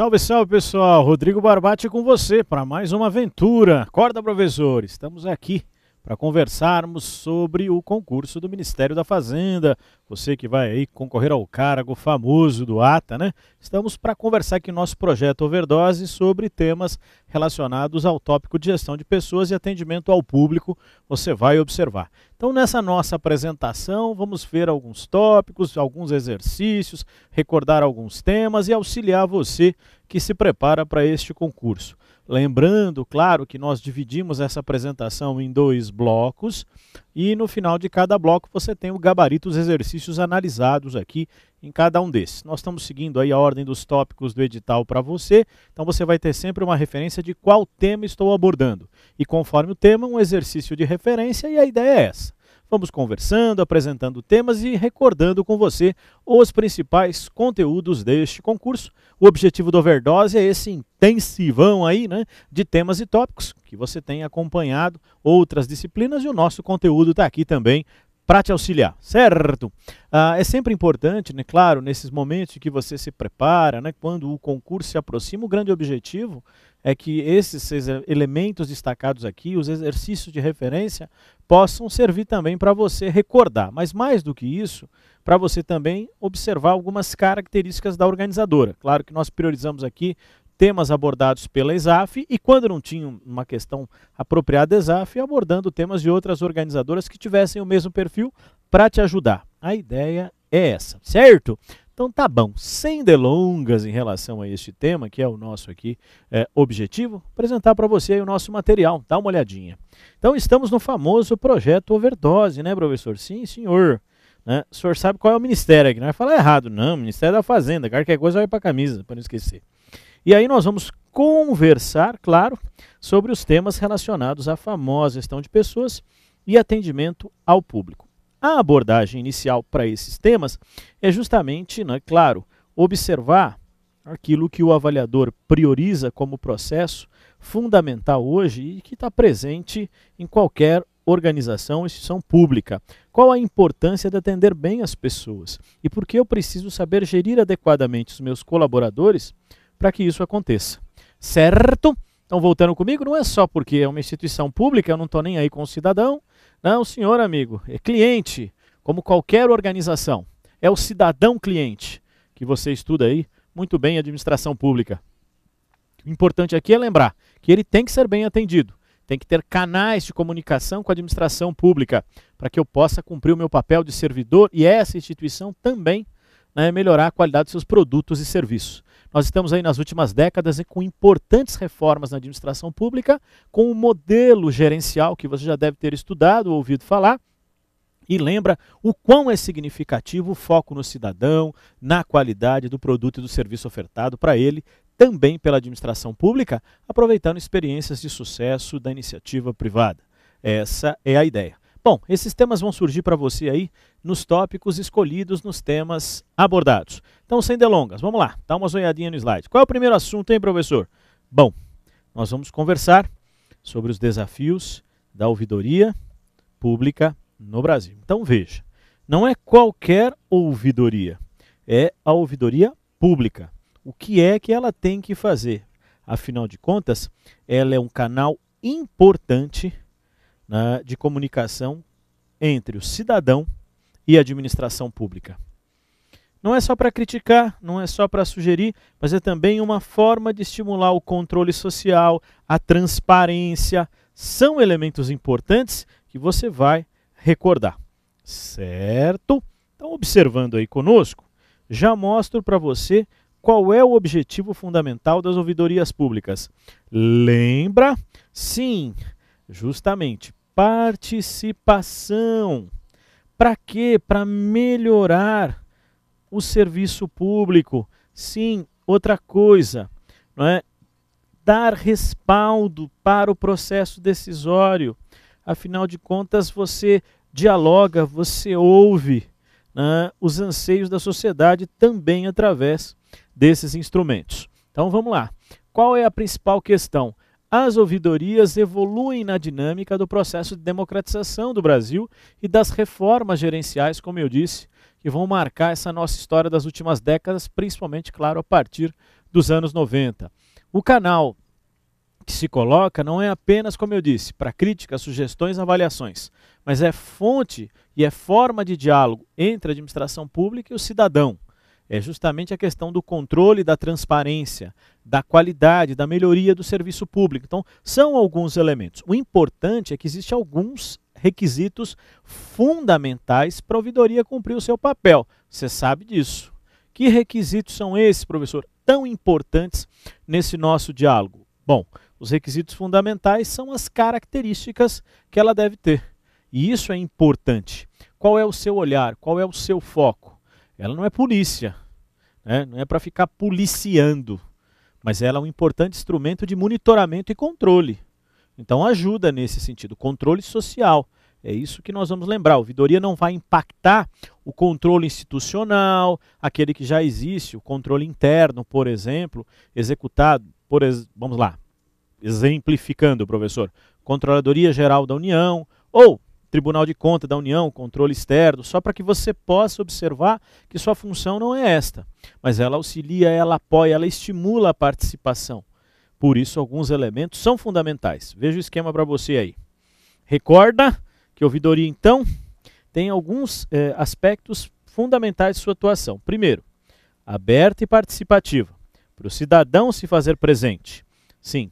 Salve, salve pessoal! Rodrigo Barbati com você para mais uma aventura. Acorda, professor! Estamos aqui para conversarmos sobre o concurso do Ministério da Fazenda. Você que vai aí concorrer ao cargo famoso do ATA, né? Estamos para conversar aqui no nosso projeto Overdose sobre temas relacionados ao tópico de gestão de pessoas e atendimento ao público. Você vai observar. Então, nessa nossa apresentação, vamos ver alguns tópicos, alguns exercícios, recordar alguns temas e auxiliar você que se prepara para este concurso. Lembrando, claro, que nós dividimos essa apresentação em dois blocos e no final de cada bloco você tem o gabarito dos exercícios analisados aqui em cada um desses. Nós estamos seguindo aí a ordem dos tópicos do edital para você, então você vai ter sempre uma referência de qual tema estou abordando. E conforme o tema, um exercício de referência e a ideia é essa. Vamos conversando, apresentando temas e recordando com você os principais conteúdos deste concurso. O objetivo do Overdose é esse intensivão aí, né, de temas e tópicos que você tem acompanhado outras disciplinas e o nosso conteúdo está aqui também para te auxiliar, certo? Ah, é sempre importante, né, claro, nesses momentos que você se prepara, né, quando o concurso se aproxima, o grande objetivo é que esses elementos destacados aqui, os exercícios de referência, possam servir também para você recordar, mas mais do que isso, para você também observar algumas características da organizadora. Claro que nós priorizamos aqui temas abordados pela ESAF e quando não tinha uma questão apropriada da ESAF, abordando temas de outras organizadoras que tivessem o mesmo perfil para te ajudar. A ideia é essa, certo? Então tá bom, sem delongas em relação a este tema, que é o nosso aqui é, objetivo, apresentar para você o nosso material, dá uma olhadinha. Então estamos no famoso projeto Overdose, né professor? Sim, senhor. Né? O senhor sabe qual é o ministério aqui, não vai é falar errado, não, Ministério da Fazenda, qualquer coisa vai para a camisa, para não esquecer. E aí nós vamos conversar, claro, sobre os temas relacionados à famosa gestão de pessoas e atendimento ao público. A abordagem inicial para esses temas é justamente, né, claro, observar aquilo que o avaliador prioriza como processo fundamental hoje e que está presente em qualquer organização ou instituição pública. Qual a importância de atender bem as pessoas e por que eu preciso saber gerir adequadamente os meus colaboradores para que isso aconteça. Certo? Então, voltando comigo, não é só porque é uma instituição pública, eu não estou nem aí com o cidadão, não, senhor amigo, é cliente, como qualquer organização. É o cidadão cliente que você estuda aí muito bem administração pública. O importante aqui é lembrar que ele tem que ser bem atendido, tem que ter canais de comunicação com a administração pública para que eu possa cumprir o meu papel de servidor e essa instituição também né, melhorar a qualidade dos seus produtos e serviços. Nós estamos aí nas últimas décadas com importantes reformas na administração pública, com o um modelo gerencial que você já deve ter estudado, ouvido falar, e lembra o quão é significativo o foco no cidadão, na qualidade do produto e do serviço ofertado para ele, também pela administração pública, aproveitando experiências de sucesso da iniciativa privada. Essa é a ideia. Bom, esses temas vão surgir para você aí nos tópicos escolhidos nos temas abordados. Então, sem delongas, vamos lá, dá uma olhadinha no slide. Qual é o primeiro assunto, hein, professor? Bom, nós vamos conversar sobre os desafios da ouvidoria pública no Brasil. Então, veja, não é qualquer ouvidoria, é a ouvidoria pública. O que é que ela tem que fazer? Afinal de contas, ela é um canal importante né, de comunicação entre o cidadão e a administração pública. Não é só para criticar, não é só para sugerir, mas é também uma forma de estimular o controle social, a transparência. São elementos importantes que você vai recordar. Certo? Então, observando aí conosco, já mostro para você qual é o objetivo fundamental das ouvidorias públicas. Lembra? Sim, justamente participação. Para quê? Para melhorar o serviço público. Sim, outra coisa, não é? dar respaldo para o processo decisório. Afinal de contas, você dialoga, você ouve né, os anseios da sociedade também através desses instrumentos. Então vamos lá. Qual é a principal questão? as ouvidorias evoluem na dinâmica do processo de democratização do Brasil e das reformas gerenciais, como eu disse, que vão marcar essa nossa história das últimas décadas, principalmente, claro, a partir dos anos 90. O canal que se coloca não é apenas, como eu disse, para críticas, sugestões, avaliações, mas é fonte e é forma de diálogo entre a administração pública e o cidadão é justamente a questão do controle, da transparência, da qualidade, da melhoria do serviço público. Então, são alguns elementos. O importante é que existem alguns requisitos fundamentais para a ouvidoria cumprir o seu papel. Você sabe disso. Que requisitos são esses, professor, tão importantes nesse nosso diálogo? Bom, os requisitos fundamentais são as características que ela deve ter. E isso é importante. Qual é o seu olhar? Qual é o seu foco? Ela não é polícia, né? não é para ficar policiando, mas ela é um importante instrumento de monitoramento e controle. Então ajuda nesse sentido, controle social. É isso que nós vamos lembrar. A ouvidoria não vai impactar o controle institucional, aquele que já existe, o controle interno, por exemplo, executado por, vamos lá, exemplificando, professor, Controladoria Geral da União ou Tribunal de Conta da União, controle externo, só para que você possa observar que sua função não é esta, mas ela auxilia, ela apoia, ela estimula a participação. Por isso, alguns elementos são fundamentais. Veja o esquema para você aí. Recorda que a ouvidoria, então, tem alguns eh, aspectos fundamentais de sua atuação. Primeiro, aberta e participativa, para o cidadão se fazer presente. Sim,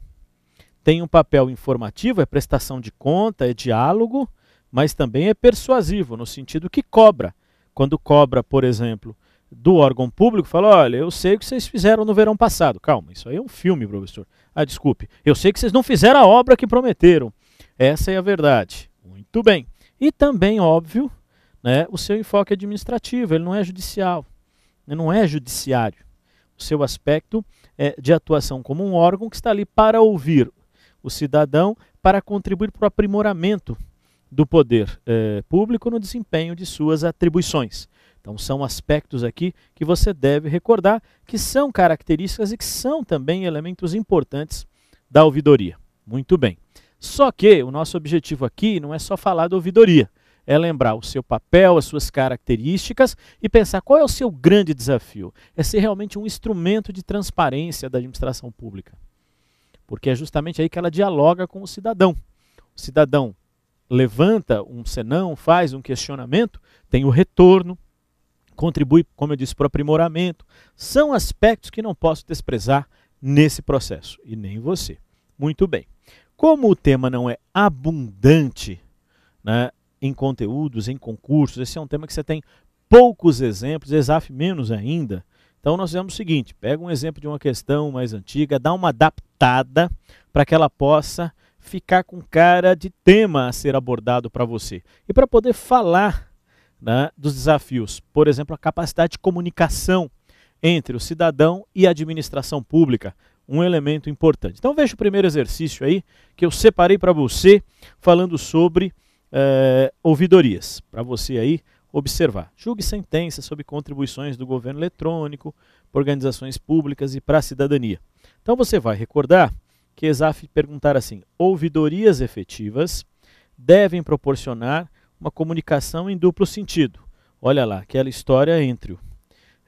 tem um papel informativo, é prestação de conta, é diálogo, mas também é persuasivo, no sentido que cobra. Quando cobra, por exemplo, do órgão público, fala: olha, eu sei o que vocês fizeram no verão passado. Calma, isso aí é um filme, professor. Ah, desculpe, eu sei que vocês não fizeram a obra que prometeram. Essa é a verdade. Muito bem. E também, óbvio, né, o seu enfoque administrativo, ele não é judicial, ele não é judiciário. O seu aspecto é de atuação como um órgão que está ali para ouvir o cidadão, para contribuir para o aprimoramento do poder eh, público no desempenho de suas atribuições. Então, são aspectos aqui que você deve recordar, que são características e que são também elementos importantes da ouvidoria. Muito bem. Só que o nosso objetivo aqui não é só falar da ouvidoria, é lembrar o seu papel, as suas características e pensar qual é o seu grande desafio. É ser realmente um instrumento de transparência da administração pública. Porque é justamente aí que ela dialoga com o cidadão. O cidadão levanta um senão, faz um questionamento, tem o retorno, contribui, como eu disse, para o aprimoramento. São aspectos que não posso desprezar nesse processo, e nem você. Muito bem. Como o tema não é abundante né, em conteúdos, em concursos, esse é um tema que você tem poucos exemplos, exaf menos ainda. Então nós fizemos o seguinte, pega um exemplo de uma questão mais antiga, dá uma adaptada para que ela possa ficar com cara de tema a ser abordado para você. E para poder falar né, dos desafios, por exemplo, a capacidade de comunicação entre o cidadão e a administração pública, um elemento importante. Então veja o primeiro exercício aí que eu separei para você falando sobre eh, ouvidorias, para você aí observar. Julgue sentenças sobre contribuições do governo eletrônico, organizações públicas e para a cidadania. Então você vai recordar que ESAF perguntar assim: ouvidorias efetivas devem proporcionar uma comunicação em duplo sentido. Olha lá, aquela história entre o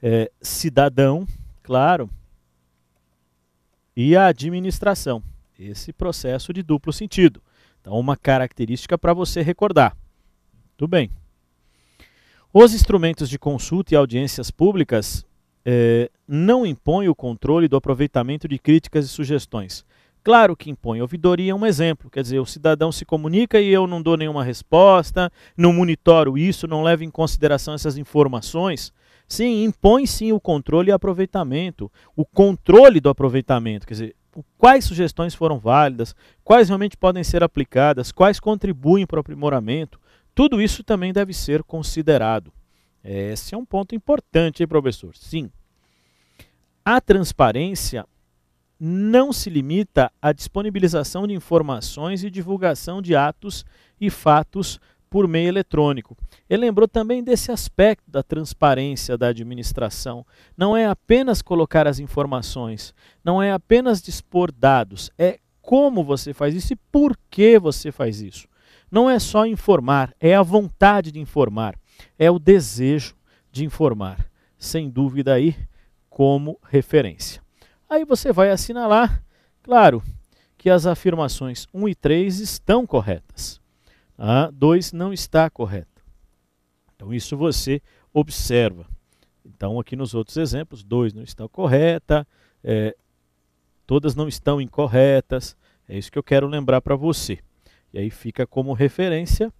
é, cidadão, claro, e a administração. Esse processo de duplo sentido. Então, uma característica para você recordar. Tudo bem. Os instrumentos de consulta e audiências públicas é, não impõem o controle do aproveitamento de críticas e sugestões Claro que impõe ouvidoria é um exemplo, quer dizer, o cidadão se comunica e eu não dou nenhuma resposta, não monitoro isso, não levo em consideração essas informações. Sim, impõe sim o controle e aproveitamento, o controle do aproveitamento, quer dizer, quais sugestões foram válidas, quais realmente podem ser aplicadas, quais contribuem para o aprimoramento, tudo isso também deve ser considerado. Esse é um ponto importante, hein, professor? Sim. A transparência não se limita à disponibilização de informações e divulgação de atos e fatos por meio eletrônico. Ele lembrou também desse aspecto da transparência da administração. Não é apenas colocar as informações, não é apenas dispor dados, é como você faz isso e por que você faz isso. Não é só informar, é a vontade de informar, é o desejo de informar. Sem dúvida aí, como referência. Aí você vai assinalar, claro, que as afirmações 1 e 3 estão corretas. A 2 não está correta. Então isso você observa. Então aqui nos outros exemplos, 2 não está correta, é, todas não estão incorretas. É isso que eu quero lembrar para você. E aí fica como referência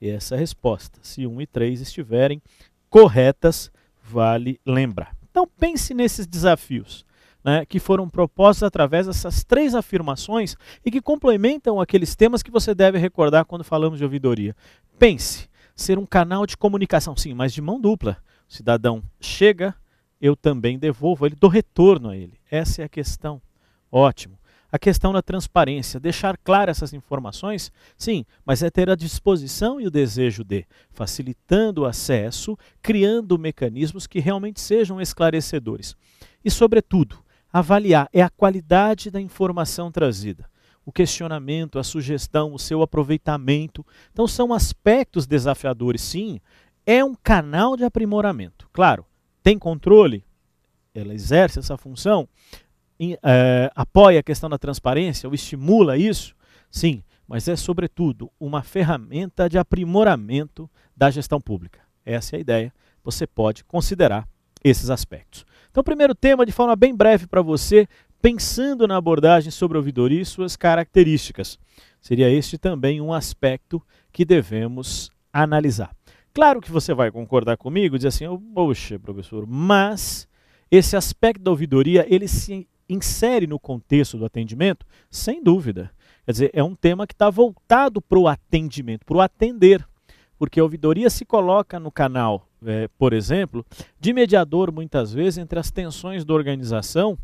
essa resposta. Se 1 e 3 estiverem corretas, vale lembrar. Então pense nesses desafios né, que foram propostas através dessas três afirmações e que complementam aqueles temas que você deve recordar quando falamos de ouvidoria. Pense, ser um canal de comunicação, sim, mas de mão dupla. O cidadão chega, eu também devolvo ele, dou retorno a ele. Essa é a questão. Ótimo. A questão da transparência, deixar claras essas informações, sim, mas é ter a disposição e o desejo de, facilitando o acesso, criando mecanismos que realmente sejam esclarecedores. E, sobretudo, Avaliar é a qualidade da informação trazida. O questionamento, a sugestão, o seu aproveitamento. Então, são aspectos desafiadores, sim. É um canal de aprimoramento. Claro, tem controle? Ela exerce essa função? É, apoia a questão da transparência ou estimula isso? Sim, mas é, sobretudo, uma ferramenta de aprimoramento da gestão pública. Essa é a ideia. Você pode considerar esses aspectos. Então, primeiro tema, de forma bem breve para você, pensando na abordagem sobre a ouvidoria e suas características. Seria este também um aspecto que devemos analisar. Claro que você vai concordar comigo, dizer assim, oh, poxa, professor, mas esse aspecto da ouvidoria, ele se insere no contexto do atendimento? Sem dúvida. Quer dizer, é um tema que está voltado para o atendimento, para o atender, porque a ouvidoria se coloca no canal é, por exemplo, de mediador muitas vezes entre as tensões da organização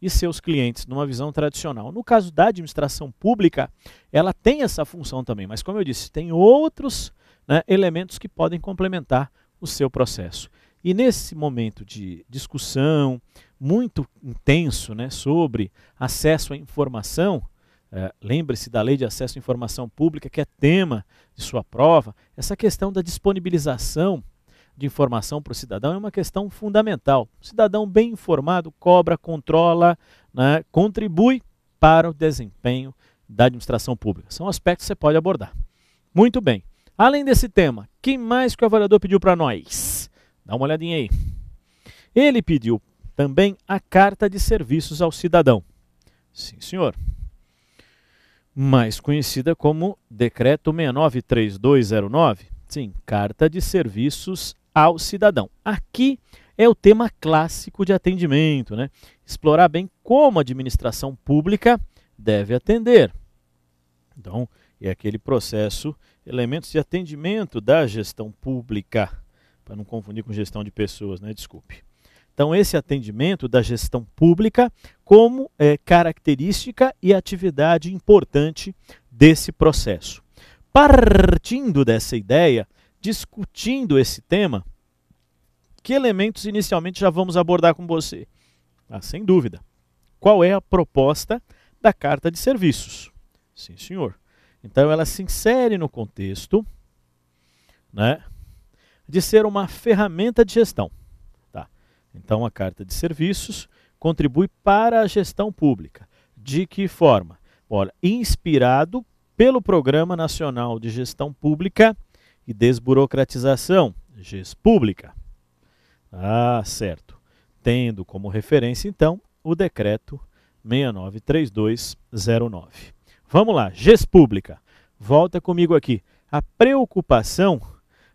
e seus clientes, numa visão tradicional. No caso da administração pública, ela tem essa função também, mas como eu disse, tem outros né, elementos que podem complementar o seu processo. E nesse momento de discussão muito intenso né, sobre acesso à informação, é, lembre-se da lei de acesso à informação pública, que é tema de sua prova, essa questão da disponibilização de informação para o cidadão é uma questão fundamental. O cidadão bem informado cobra, controla, né, contribui para o desempenho da administração pública. São aspectos que você pode abordar. Muito bem. Além desse tema, quem mais que o avaliador pediu para nós? Dá uma olhadinha aí. Ele pediu também a carta de serviços ao cidadão. Sim, senhor. Mais conhecida como Decreto 693209. Sim, Carta de Serviços ao cidadão. Aqui é o tema clássico de atendimento, né? Explorar bem como a administração pública deve atender. Então, é aquele processo, elementos de atendimento da gestão pública, para não confundir com gestão de pessoas, né? Desculpe. Então, esse atendimento da gestão pública como é, característica e atividade importante desse processo. Partindo dessa ideia, discutindo esse tema, que elementos inicialmente já vamos abordar com você? Ah, sem dúvida. Qual é a proposta da carta de serviços? Sim, senhor. Então ela se insere no contexto né, de ser uma ferramenta de gestão. Tá? Então a carta de serviços contribui para a gestão pública. De que forma? Olha, inspirado pelo Programa Nacional de Gestão Pública e desburocratização, GES Pública. Ah, certo. Tendo como referência, então, o decreto 693209. Vamos lá, GES Pública. Volta comigo aqui. A preocupação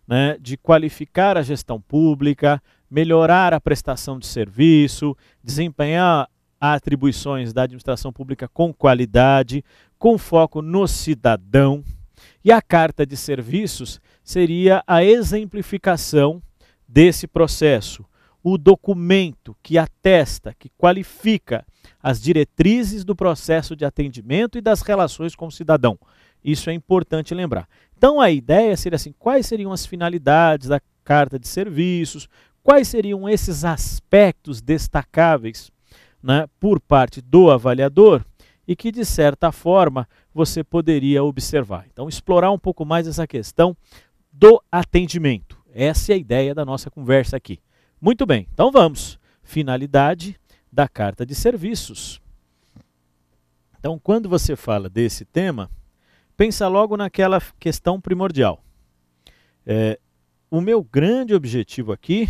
né, de qualificar a gestão pública, melhorar a prestação de serviço, desempenhar atribuições da administração pública com qualidade, com foco no cidadão, e a carta de serviços seria a exemplificação desse processo, o documento que atesta, que qualifica as diretrizes do processo de atendimento e das relações com o cidadão. Isso é importante lembrar. Então a ideia seria assim: quais seriam as finalidades da carta de serviços, quais seriam esses aspectos destacáveis né, por parte do avaliador e que, de certa forma, você poderia observar. Então, explorar um pouco mais essa questão do atendimento. Essa é a ideia da nossa conversa aqui. Muito bem, então vamos. Finalidade da carta de serviços. Então, quando você fala desse tema, pensa logo naquela questão primordial. É, o meu grande objetivo aqui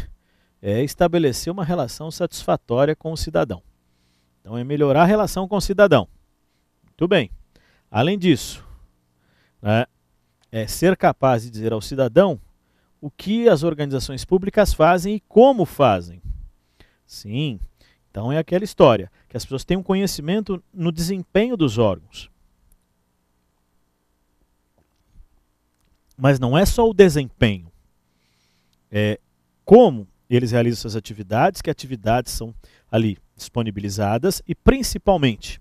é estabelecer uma relação satisfatória com o cidadão. Então, é melhorar a relação com o cidadão. Muito bem. Além disso, né, é ser capaz de dizer ao cidadão o que as organizações públicas fazem e como fazem. Sim, então é aquela história, que as pessoas têm um conhecimento no desempenho dos órgãos. Mas não é só o desempenho. É como eles realizam suas atividades, que atividades são ali disponibilizadas e, principalmente,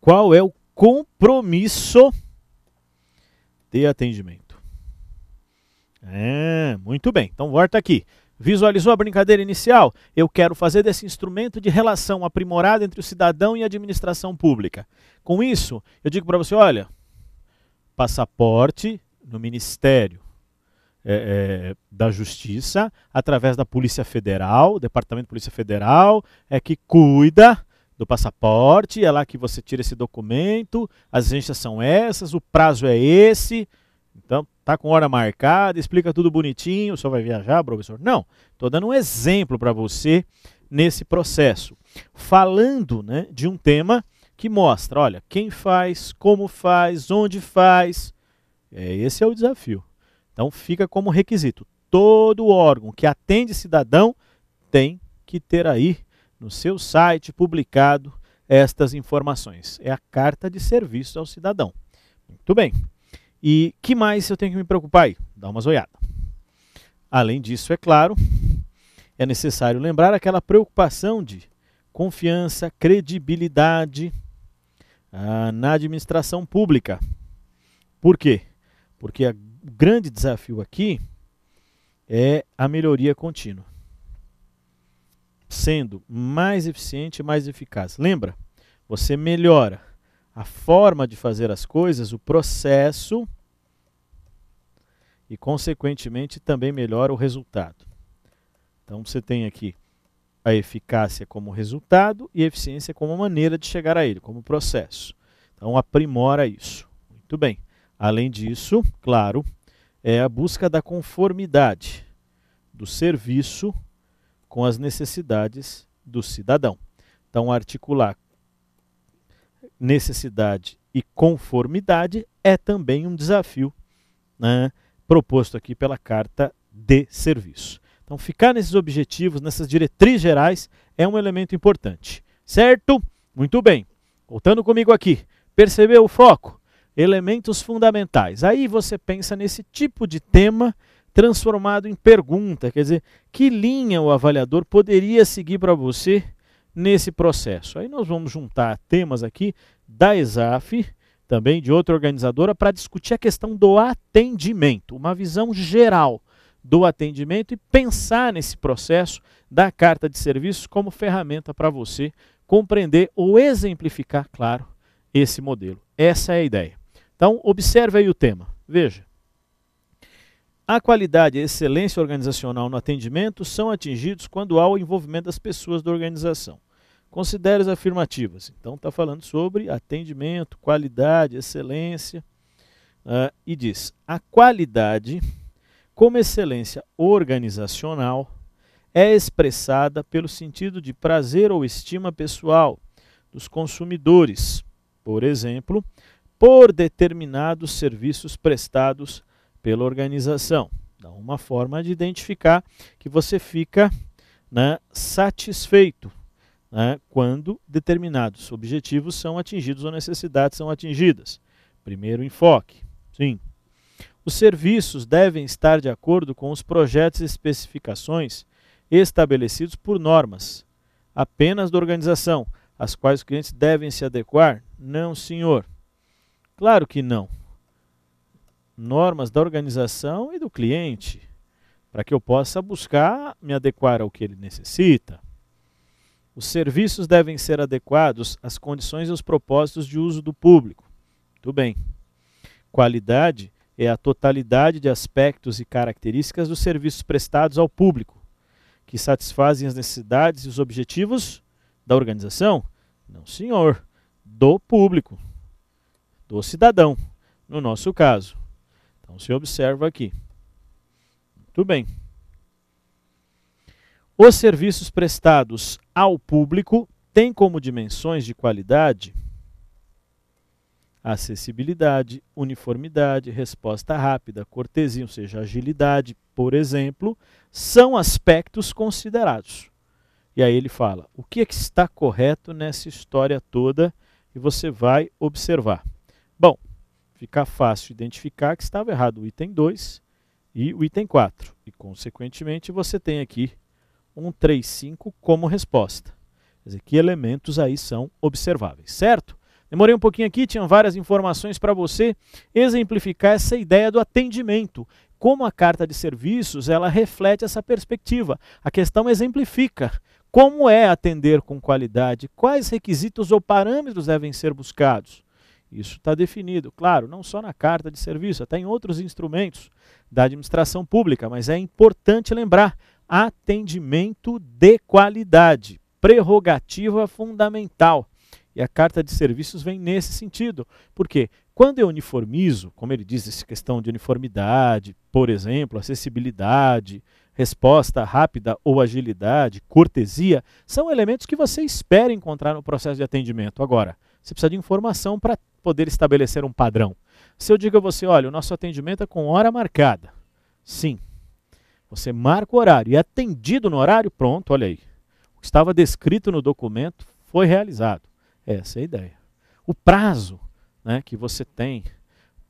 qual é o compromisso de atendimento. É, muito bem. Então volta aqui. Visualizou a brincadeira inicial? Eu quero fazer desse instrumento de relação aprimorada entre o cidadão e a administração pública. Com isso, eu digo para você: olha, passaporte no Ministério é, é, da Justiça, através da Polícia Federal, Departamento de Polícia Federal, é que cuida do passaporte, é lá que você tira esse documento, as exigências são essas, o prazo é esse. Então, tá com hora marcada, explica tudo bonitinho, só vai viajar, professor? Não, estou dando um exemplo para você nesse processo, falando né, de um tema que mostra, olha, quem faz, como faz, onde faz. É, esse é o desafio. Então, fica como requisito. Todo órgão que atende cidadão tem que ter aí no seu site publicado estas informações. É a carta de serviço ao cidadão. Muito bem. E que mais eu tenho que me preocupar aí? Dá uma olhada. Além disso, é claro, é necessário lembrar aquela preocupação de confiança, credibilidade ah, na administração pública. Por quê? Porque o grande desafio aqui é a melhoria contínua sendo mais eficiente e mais eficaz. Lembra? Você melhora a forma de fazer as coisas, o processo e, consequentemente, também melhora o resultado. Então, você tem aqui a eficácia como resultado e a eficiência como maneira de chegar a ele, como processo. Então, aprimora isso. Muito bem. Além disso, claro, é a busca da conformidade do serviço com as necessidades do cidadão. Então, articular necessidade e conformidade é também um desafio né, proposto aqui pela Carta de Serviço. Então, ficar nesses objetivos, nessas diretrizes gerais, é um elemento importante. Certo? Muito bem. Voltando comigo aqui. Percebeu o foco? Elementos fundamentais. Aí você pensa nesse tipo de tema transformado em pergunta, quer dizer, que linha o avaliador poderia seguir para você nesse processo? Aí nós vamos juntar temas aqui da ESAF, também de outra organizadora, para discutir a questão do atendimento, uma visão geral do atendimento e pensar nesse processo da carta de serviço como ferramenta para você compreender ou exemplificar, claro, esse modelo. Essa é a ideia. Então, observe aí o tema. Veja, a qualidade e a excelência organizacional no atendimento são atingidos quando há o envolvimento das pessoas da organização. Considere as afirmativas. Então, está falando sobre atendimento, qualidade, excelência. Uh, e diz: a qualidade, como excelência organizacional, é expressada pelo sentido de prazer ou estima pessoal dos consumidores, por exemplo, por determinados serviços prestados pela organização. Dá uma forma de identificar que você fica né, satisfeito né, quando determinados objetivos são atingidos ou necessidades são atingidas. Primeiro enfoque. Sim. Os serviços devem estar de acordo com os projetos e especificações estabelecidos por normas apenas da organização, às quais os clientes devem se adequar? Não, senhor. Claro que não normas da organização e do cliente, para que eu possa buscar me adequar ao que ele necessita. Os serviços devem ser adequados às condições e aos propósitos de uso do público. Tudo bem. Qualidade é a totalidade de aspectos e características dos serviços prestados ao público, que satisfazem as necessidades e os objetivos da organização? Não, senhor. Do público, do cidadão, no nosso caso. Então se observa aqui. Muito bem. Os serviços prestados ao público têm como dimensões de qualidade acessibilidade, uniformidade, resposta rápida, cortesia, ou seja, agilidade, por exemplo, são aspectos considerados. E aí ele fala: o que, é que está correto nessa história toda? E você vai observar. Bom, ficar fácil identificar que estava errado o item 2 e o item 4. E, consequentemente, você tem aqui um 3, 5 como resposta. Quer dizer, que elementos aí são observáveis, certo? Demorei um pouquinho aqui, tinha várias informações para você exemplificar essa ideia do atendimento. Como a carta de serviços, ela reflete essa perspectiva. A questão exemplifica como é atender com qualidade, quais requisitos ou parâmetros devem ser buscados. Isso está definido, claro, não só na carta de serviço, até em outros instrumentos da administração pública, mas é importante lembrar: atendimento de qualidade, prerrogativa fundamental. E a carta de serviços vem nesse sentido, porque quando eu uniformizo, como ele diz, essa questão de uniformidade, por exemplo, acessibilidade, resposta rápida ou agilidade, cortesia, são elementos que você espera encontrar no processo de atendimento. Agora, você precisa de informação para poder estabelecer um padrão. Se eu digo a você, olha, o nosso atendimento é com hora marcada. Sim. Você marca o horário e é atendido no horário, pronto, olha aí. O que estava descrito no documento foi realizado. Essa é a ideia. O prazo né, que você tem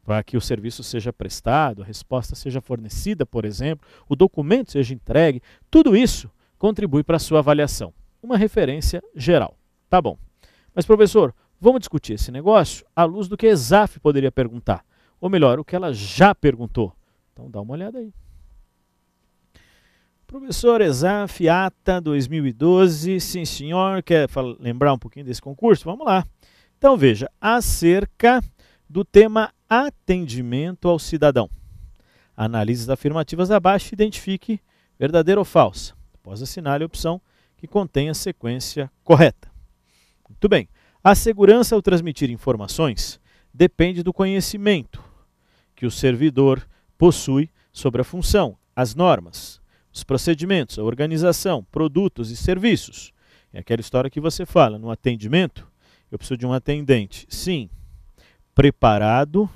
para que o serviço seja prestado, a resposta seja fornecida, por exemplo, o documento seja entregue, tudo isso contribui para a sua avaliação. Uma referência geral. Tá bom. Mas, professor, Vamos discutir esse negócio à luz do que a Exaf poderia perguntar. Ou melhor, o que ela já perguntou. Então dá uma olhada aí. Professor Exaf, ata 2012. Sim, senhor. Quer lembrar um pouquinho desse concurso? Vamos lá. Então veja, acerca do tema atendimento ao cidadão. Análises afirmativas abaixo, identifique verdadeira ou falsa. Após assinale a opção que contém a sequência correta. Muito bem. A segurança ao transmitir informações depende do conhecimento que o servidor possui sobre a função, as normas, os procedimentos, a organização, produtos e serviços. É aquela história que você fala no atendimento. Eu preciso de um atendente. Sim. Preparado,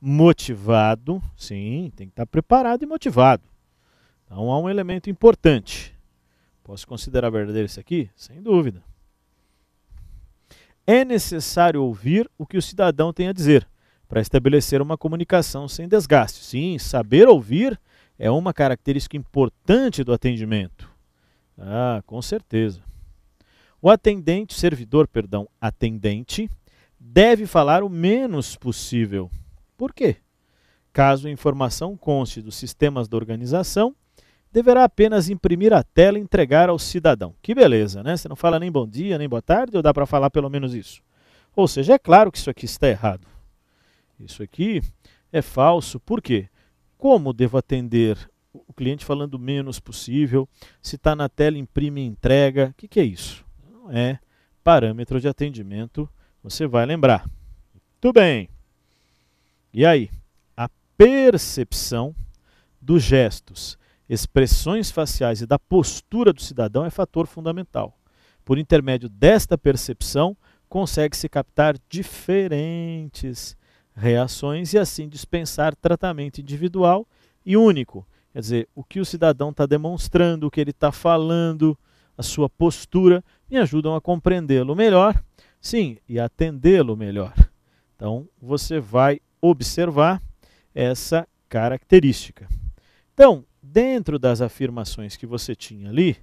motivado. Sim, tem que estar preparado e motivado. Então há um elemento importante. Posso considerar verdadeiro isso aqui? Sem dúvida é necessário ouvir o que o cidadão tem a dizer para estabelecer uma comunicação sem desgaste. Sim, saber ouvir é uma característica importante do atendimento. Ah, com certeza. O atendente, servidor, perdão, atendente, deve falar o menos possível. Por quê? Caso a informação conste dos sistemas da organização deverá apenas imprimir a tela e entregar ao cidadão. Que beleza, né? Você não fala nem bom dia, nem boa tarde, ou dá para falar pelo menos isso? Ou seja, é claro que isso aqui está errado. Isso aqui é falso. Por quê? Como devo atender o cliente falando o menos possível? Se está na tela, imprime e entrega. O que, que é isso? Não é parâmetro de atendimento, você vai lembrar. Muito bem. E aí? A percepção dos gestos expressões faciais e da postura do cidadão é fator fundamental. Por intermédio desta percepção, consegue-se captar diferentes reações e assim dispensar tratamento individual e único. Quer dizer, o que o cidadão está demonstrando, o que ele está falando, a sua postura, me ajudam a compreendê-lo melhor, sim, e atendê-lo melhor. Então, você vai observar essa característica. Então, dentro das afirmações que você tinha ali,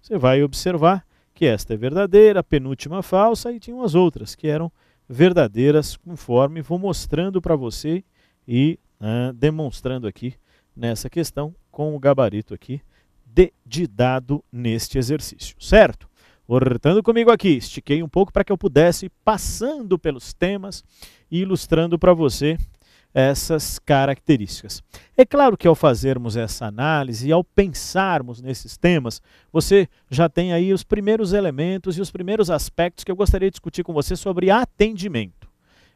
você vai observar que esta é verdadeira, a penúltima falsa e tinham as outras que eram verdadeiras, conforme vou mostrando para você e né, demonstrando aqui nessa questão com o gabarito aqui de, de dado neste exercício, certo? Hortando comigo aqui, estiquei um pouco para que eu pudesse ir passando pelos temas e ilustrando para você essas características. É claro que ao fazermos essa análise e ao pensarmos nesses temas, você já tem aí os primeiros elementos e os primeiros aspectos que eu gostaria de discutir com você sobre atendimento.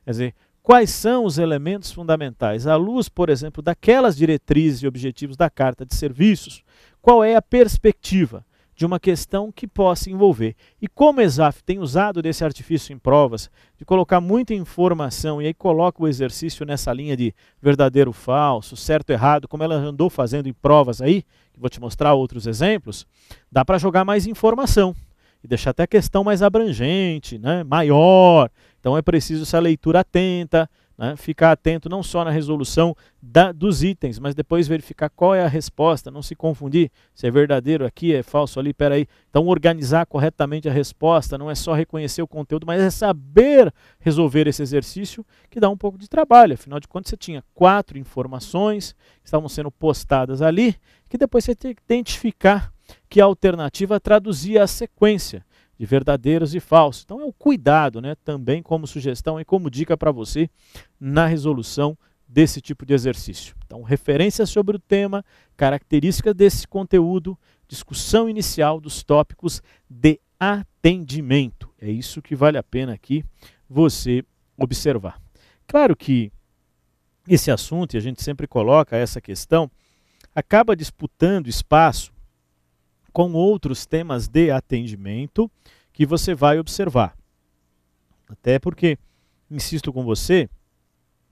Quer dizer, quais são os elementos fundamentais? À luz, por exemplo, daquelas diretrizes e objetivos da Carta de Serviços, qual é a perspectiva? de uma questão que possa envolver. E como o ESAF tem usado desse artifício em provas, de colocar muita informação e aí coloca o exercício nessa linha de verdadeiro, falso, certo, errado, como ela andou fazendo em provas aí, vou te mostrar outros exemplos, dá para jogar mais informação e deixar até a questão mais abrangente, né, maior. Então é preciso essa leitura atenta, né? Ficar atento não só na resolução da, dos itens, mas depois verificar qual é a resposta, não se confundir se é verdadeiro aqui, é falso ali, peraí. Então organizar corretamente a resposta, não é só reconhecer o conteúdo, mas é saber resolver esse exercício que dá um pouco de trabalho. Afinal de contas, você tinha quatro informações que estavam sendo postadas ali, que depois você tem que identificar que a alternativa traduzia a sequência de verdadeiros e falsos. Então é o cuidado, né, também como sugestão e como dica para você na resolução desse tipo de exercício. Então, referências sobre o tema, características desse conteúdo, discussão inicial dos tópicos de atendimento. É isso que vale a pena aqui você observar. Claro que esse assunto, e a gente sempre coloca essa questão, acaba disputando espaço com outros temas de atendimento que você vai observar. Até porque, insisto com você,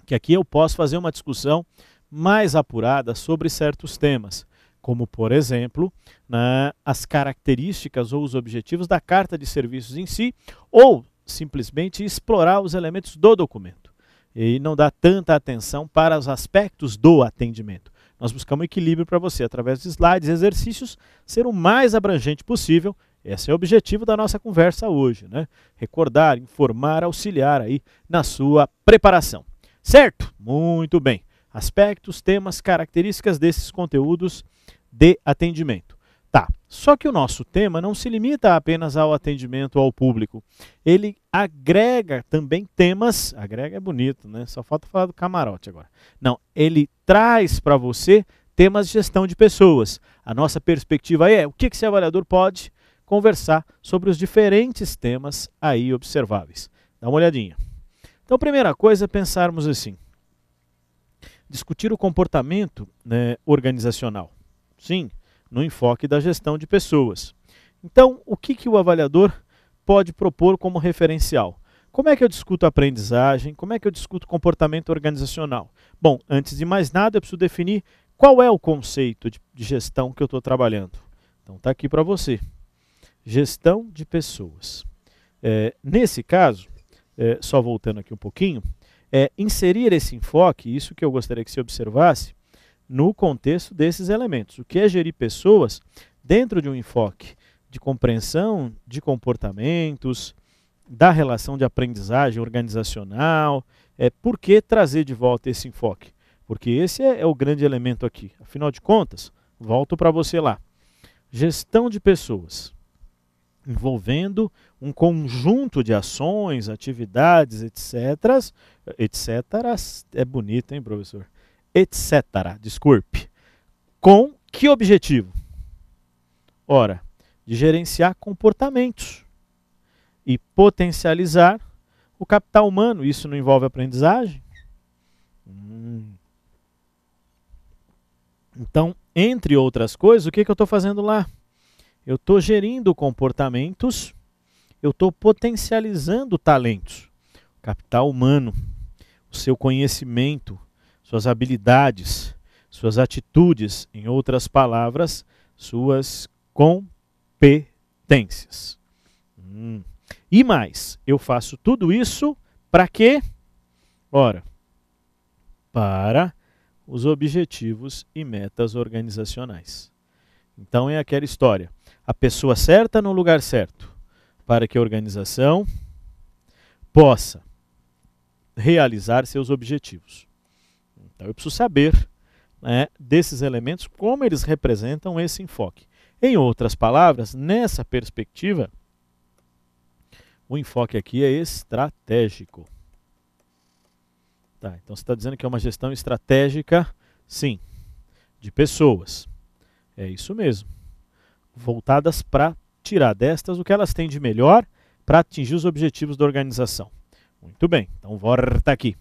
que aqui eu posso fazer uma discussão mais apurada sobre certos temas, como, por exemplo, né, as características ou os objetivos da carta de serviços em si, ou simplesmente explorar os elementos do documento. E não dá tanta atenção para os aspectos do atendimento. Nós buscamos equilíbrio para você, através de slides e exercícios, ser o mais abrangente possível. Esse é o objetivo da nossa conversa hoje, né? Recordar, informar, auxiliar aí na sua preparação. Certo? Muito bem. Aspectos, temas, características desses conteúdos de atendimento. Tá. Só que o nosso tema não se limita apenas ao atendimento ao público. Ele agrega também temas. Agrega é bonito, né? Só falta falar do camarote agora. Não, ele traz para você temas de gestão de pessoas. A nossa perspectiva é o que esse avaliador pode conversar sobre os diferentes temas aí observáveis. Dá uma olhadinha. Então, primeira coisa é pensarmos assim: discutir o comportamento né, organizacional. Sim no enfoque da gestão de pessoas. Então, o que, que o avaliador pode propor como referencial? Como é que eu discuto aprendizagem? Como é que eu discuto comportamento organizacional? Bom, antes de mais nada, eu preciso definir qual é o conceito de, gestão que eu estou trabalhando. Então, está aqui para você. Gestão de pessoas. É, nesse caso, é, só voltando aqui um pouquinho, é, inserir esse enfoque, isso que eu gostaria que você observasse, no contexto desses elementos. O que é gerir pessoas dentro de um enfoque de compreensão de comportamentos, da relação de aprendizagem organizacional, é, por que trazer de volta esse enfoque? Porque esse é, é o grande elemento aqui. Afinal de contas, volto para você lá. Gestão de pessoas envolvendo um conjunto de ações, atividades, etc. etc. É bonito, hein, professor? etc. Desculpe. Com que objetivo? Ora, de gerenciar comportamentos e potencializar o capital humano. Isso não envolve aprendizagem? Hum. Então, entre outras coisas, o que, que eu estou fazendo lá? Eu estou gerindo comportamentos, eu estou potencializando talentos, capital humano, o seu conhecimento, suas habilidades, suas atitudes, em outras palavras, suas competências. Hum. E mais, eu faço tudo isso para quê? Ora, para os objetivos e metas organizacionais. Então é aquela história: a pessoa certa no lugar certo, para que a organização possa realizar seus objetivos. Então eu preciso saber né, desses elementos como eles representam esse enfoque. Em outras palavras, nessa perspectiva, o enfoque aqui é estratégico. Tá, então você está dizendo que é uma gestão estratégica, sim, de pessoas. É isso mesmo. Voltadas para tirar destas o que elas têm de melhor para atingir os objetivos da organização. Muito bem, então volta aqui.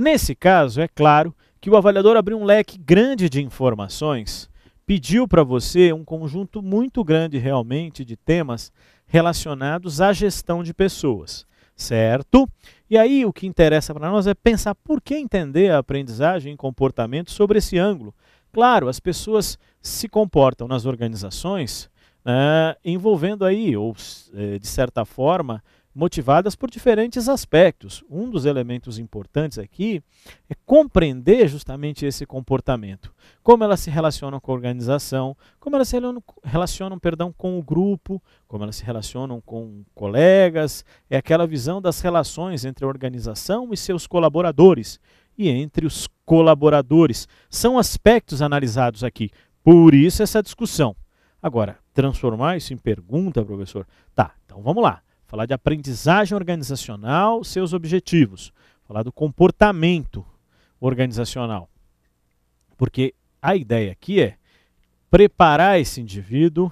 Nesse caso, é claro que o avaliador abriu um leque grande de informações, pediu para você um conjunto muito grande realmente de temas relacionados à gestão de pessoas, certo? E aí o que interessa para nós é pensar por que entender a aprendizagem e comportamento sobre esse ângulo. Claro, as pessoas se comportam nas organizações, né, envolvendo aí, ou eh, de certa forma, motivadas por diferentes aspectos. Um dos elementos importantes aqui é compreender justamente esse comportamento. Como elas se relacionam com a organização, como elas se relacionam, perdão, com o grupo, como elas se relacionam com colegas, é aquela visão das relações entre a organização e seus colaboradores e entre os colaboradores. São aspectos analisados aqui. Por isso essa discussão. Agora, transformar isso em pergunta, professor. Tá, então vamos lá falar de aprendizagem organizacional, seus objetivos, falar do comportamento organizacional. Porque a ideia aqui é preparar esse indivíduo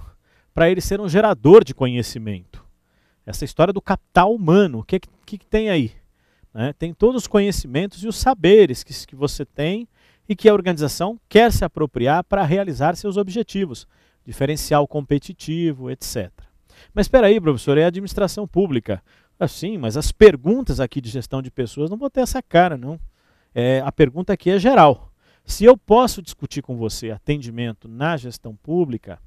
para ele ser um gerador de conhecimento. Essa história do capital humano, o é que, que, que tem aí? Né? Tem todos os conhecimentos e os saberes que, que você tem e que a organização quer se apropriar para realizar seus objetivos, diferencial competitivo, etc. Mas espera aí, professor, é administração pública. Assim, ah, mas as perguntas aqui de gestão de pessoas não vou ter essa cara, não. É, a pergunta aqui é geral. Se eu posso discutir com você atendimento na gestão pública,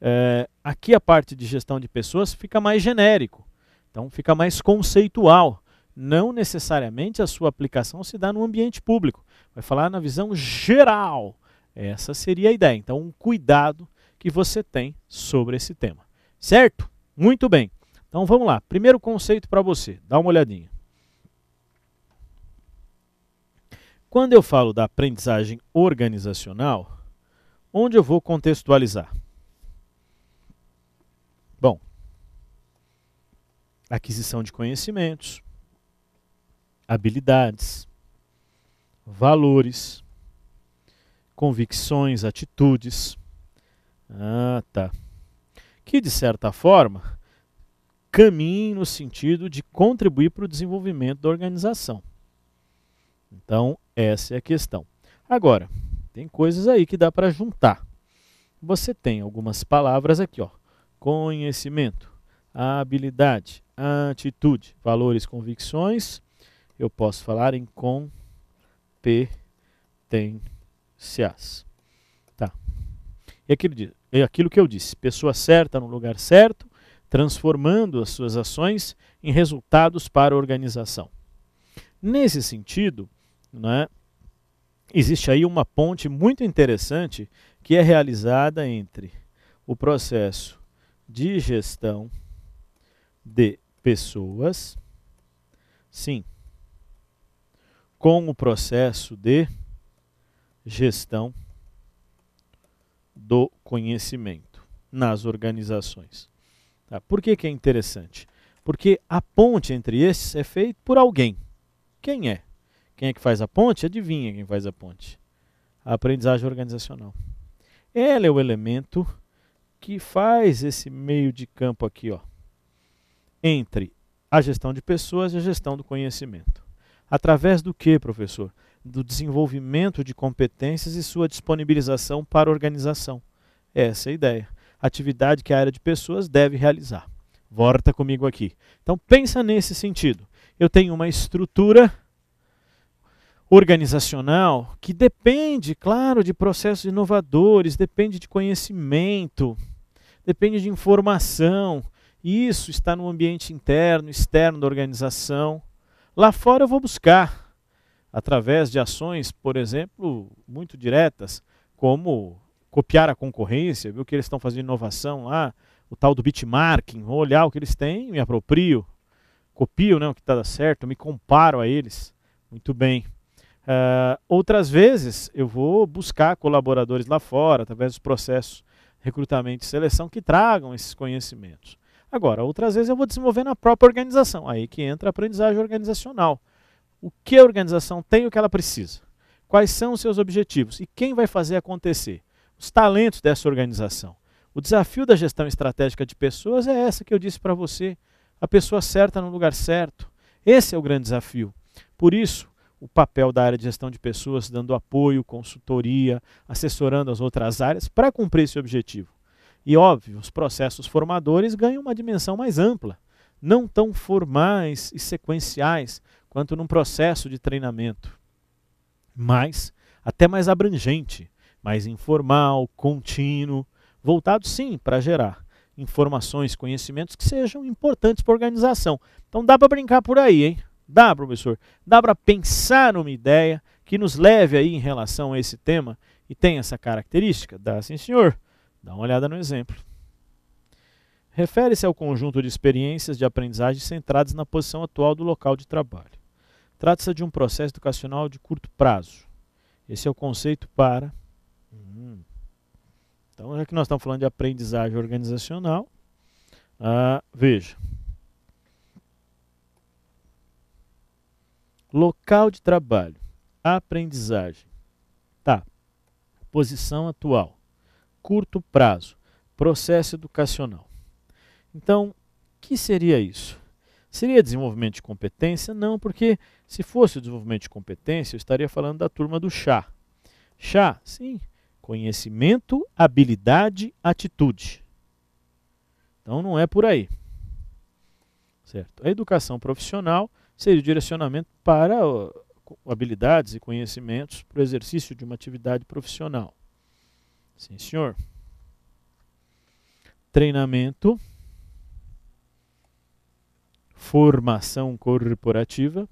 é, aqui a parte de gestão de pessoas fica mais genérico, então fica mais conceitual. Não necessariamente a sua aplicação se dá no ambiente público. Vai falar na visão geral. Essa seria a ideia. Então, um cuidado que você tem sobre esse tema. Certo? Muito bem. Então vamos lá. Primeiro conceito para você, dá uma olhadinha. Quando eu falo da aprendizagem organizacional, onde eu vou contextualizar? Bom, aquisição de conhecimentos, habilidades, valores, convicções, atitudes. Ah, tá que, de certa forma, caminhem no sentido de contribuir para o desenvolvimento da organização. Então, essa é a questão. Agora, tem coisas aí que dá para juntar. Você tem algumas palavras aqui, ó. Conhecimento, habilidade, atitude, valores, convicções. Eu posso falar em competências. Tá. E aqui ele diz, é aquilo que eu disse, pessoa certa no lugar certo, transformando as suas ações em resultados para a organização. Nesse sentido, né, existe aí uma ponte muito interessante que é realizada entre o processo de gestão de pessoas, sim, com o processo de gestão de do conhecimento nas organizações. Tá? Por que, que é interessante? Porque a ponte entre esses é feita por alguém. Quem é? Quem é que faz a ponte? Adivinha quem faz a ponte? A aprendizagem organizacional. Ela é o elemento que faz esse meio de campo aqui, ó, entre a gestão de pessoas e a gestão do conhecimento. Através do que, professor? do desenvolvimento de competências e sua disponibilização para a organização. Essa é a ideia. Atividade que a área de pessoas deve realizar. Volta comigo aqui. Então pensa nesse sentido. Eu tenho uma estrutura organizacional que depende, claro, de processos inovadores, depende de conhecimento, depende de informação. Isso está no ambiente interno, externo da organização. Lá fora eu vou buscar através de ações, por exemplo, muito diretas, como copiar a concorrência, ver o que eles estão fazendo de inovação lá, o tal do bitmarking, vou olhar o que eles têm, me aproprio, copio né, o que está certo, me comparo a eles. Muito bem. Uh, outras vezes eu vou buscar colaboradores lá fora, através dos processos de recrutamento e seleção, que tragam esses conhecimentos. Agora, outras vezes eu vou desenvolver na própria organização, aí que entra a aprendizagem organizacional o que a organização tem, o que ela precisa, quais são os seus objetivos e quem vai fazer acontecer, os talentos dessa organização. O desafio da gestão estratégica de pessoas é essa que eu disse para você, a pessoa certa no lugar certo. Esse é o grande desafio. Por isso, o papel da área de gestão de pessoas, dando apoio, consultoria, assessorando as outras áreas para cumprir esse objetivo. E óbvio, os processos formadores ganham uma dimensão mais ampla, não tão formais e sequenciais quanto num processo de treinamento, mas até mais abrangente, mais informal, contínuo, voltado sim para gerar informações, conhecimentos que sejam importantes para a organização. Então dá para brincar por aí, hein? Dá, professor? Dá para pensar numa ideia que nos leve aí em relação a esse tema e tem essa característica? Dá sim, senhor. Dá uma olhada no exemplo. Refere-se ao conjunto de experiências de aprendizagem centradas na posição atual do local de trabalho. Trata-se de um processo educacional de curto prazo. Esse é o conceito para. Hum. Então, já que nós estamos falando de aprendizagem organizacional, ah, veja. Local de trabalho, aprendizagem. Tá. Posição atual, curto prazo, processo educacional. Então, o que seria isso? Seria desenvolvimento de competência? Não, porque se fosse desenvolvimento de competência, eu estaria falando da turma do chá. Chá, sim, conhecimento, habilidade, atitude. Então não é por aí. Certo? A educação profissional seria o direcionamento para habilidades e conhecimentos para o exercício de uma atividade profissional. Sim, senhor. Treinamento formação corporativa,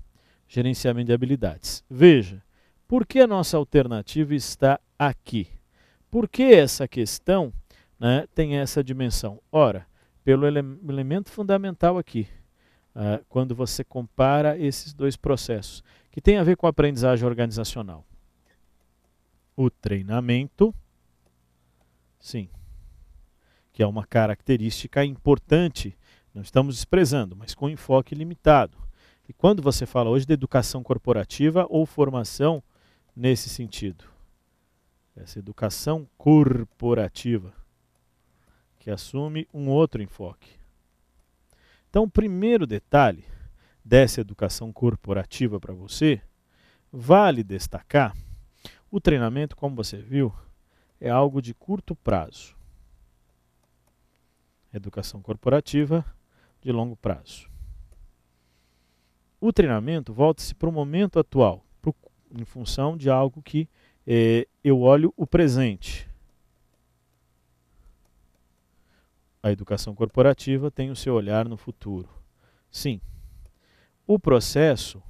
gerenciamento de habilidades. Veja, por que a nossa alternativa está aqui? Por que essa questão né, tem essa dimensão? Ora, pelo ele elemento fundamental aqui, uh, quando você compara esses dois processos, que tem a ver com a aprendizagem organizacional. O treinamento, sim, que é uma característica importante não estamos desprezando, mas com enfoque limitado. E quando você fala hoje de educação corporativa ou formação nesse sentido? Essa educação corporativa, que assume um outro enfoque. Então, o primeiro detalhe dessa educação corporativa para você, vale destacar: o treinamento, como você viu, é algo de curto prazo. Educação corporativa e longo prazo. O treinamento volta-se para o momento atual, em função de algo que eh, eu olho o presente. A educação corporativa tem o seu olhar no futuro. Sim, o processo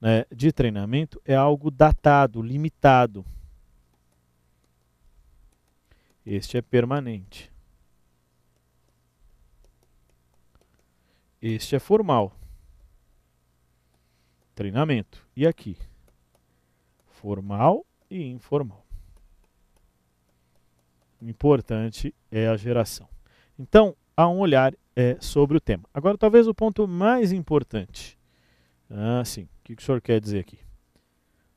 né, de treinamento é algo datado, limitado. Este é permanente. Este é formal. Treinamento. E aqui? Formal e informal. O importante é a geração. Então, há um olhar é, sobre o tema. Agora, talvez o ponto mais importante. Ah, sim. O que o senhor quer dizer aqui?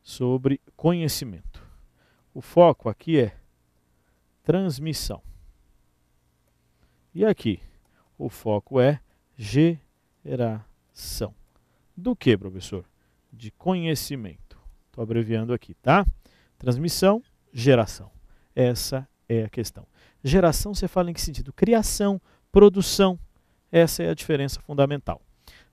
Sobre conhecimento. O foco aqui é transmissão. E aqui, o foco é geração. Do que, professor? De conhecimento. Estou abreviando aqui, tá? Transmissão, geração. Essa é a questão. Geração, você fala em que sentido? Criação, produção. Essa é a diferença fundamental.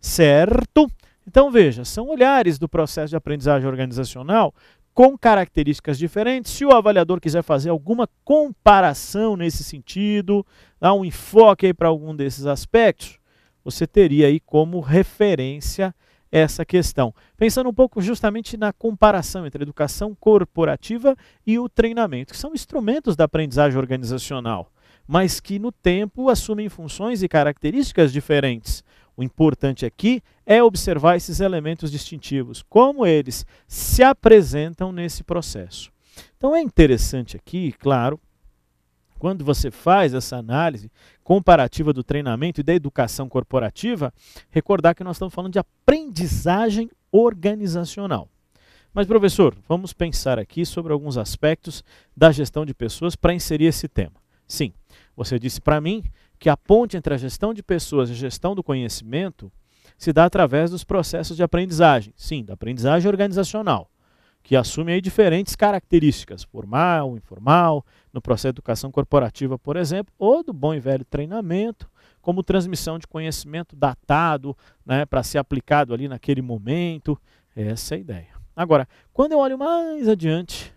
Certo? Então veja, são olhares do processo de aprendizagem organizacional com características diferentes. Se o avaliador quiser fazer alguma comparação nesse sentido, dar um enfoque para algum desses aspectos, você teria aí como referência essa questão. Pensando um pouco justamente na comparação entre educação corporativa e o treinamento, que são instrumentos da aprendizagem organizacional, mas que no tempo assumem funções e características diferentes. O importante aqui é observar esses elementos distintivos, como eles se apresentam nesse processo. Então é interessante aqui, claro, quando você faz essa análise comparativa do treinamento e da educação corporativa, recordar que nós estamos falando de aprendizagem organizacional. Mas, professor, vamos pensar aqui sobre alguns aspectos da gestão de pessoas para inserir esse tema. Sim, você disse para mim que a ponte entre a gestão de pessoas e a gestão do conhecimento se dá através dos processos de aprendizagem. Sim, da aprendizagem organizacional, que assume aí diferentes características, formal, informal, no processo de educação corporativa, por exemplo, ou do bom e velho treinamento, como transmissão de conhecimento datado, né, para ser aplicado ali naquele momento. Essa é a ideia. Agora, quando eu olho mais adiante,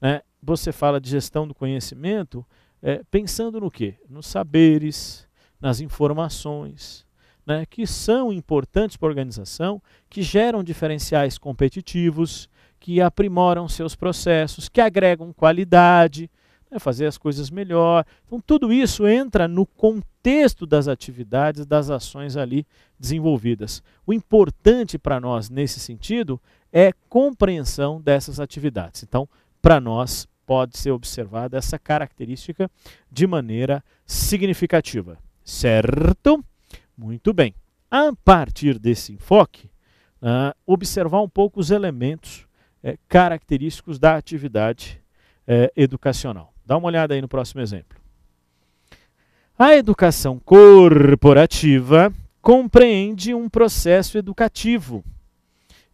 né, você fala de gestão do conhecimento, é, pensando no quê? Nos saberes, nas informações, né, que são importantes para a organização, que geram diferenciais competitivos, que aprimoram seus processos, que agregam qualidade, né, fazer as coisas melhor. Então, tudo isso entra no contexto das atividades, das ações ali desenvolvidas. O importante para nós nesse sentido é compreensão dessas atividades. Então, para nós, pode ser observada essa característica de maneira significativa. Certo? Muito bem. A partir desse enfoque, uh, observar um pouco os elementos eh, característicos da atividade eh, educacional. Dá uma olhada aí no próximo exemplo. A educação corporativa compreende um processo educativo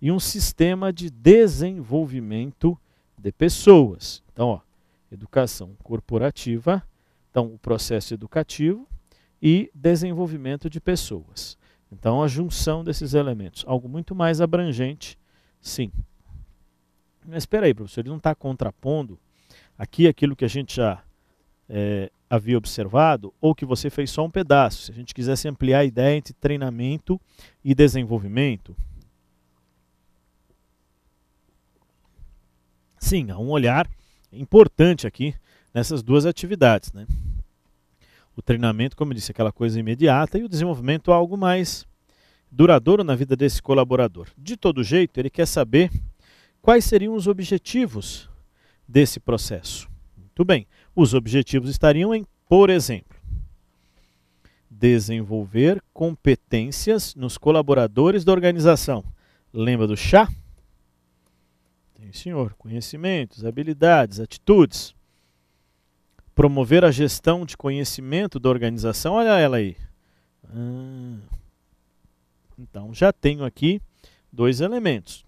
e um sistema de desenvolvimento de pessoas. Então, ó, educação corporativa, então o processo educativo e desenvolvimento de pessoas. Então, a junção desses elementos, algo muito mais abrangente, sim. Mas espera aí, professor, ele não está contrapondo Aqui aquilo que a gente já é, havia observado, ou que você fez só um pedaço. Se a gente quisesse ampliar a ideia entre treinamento e desenvolvimento. Sim, há um olhar importante aqui nessas duas atividades. Né? O treinamento, como eu disse, aquela coisa imediata, e o desenvolvimento algo mais duradouro na vida desse colaborador. De todo jeito, ele quer saber quais seriam os objetivos desse processo. Muito bem. Os objetivos estariam em, por exemplo, desenvolver competências nos colaboradores da organização. Lembra do chá? Tem, senhor. Conhecimentos, habilidades, atitudes. Promover a gestão de conhecimento da organização. Olha ela aí. Ah. então, já tenho aqui dois elementos.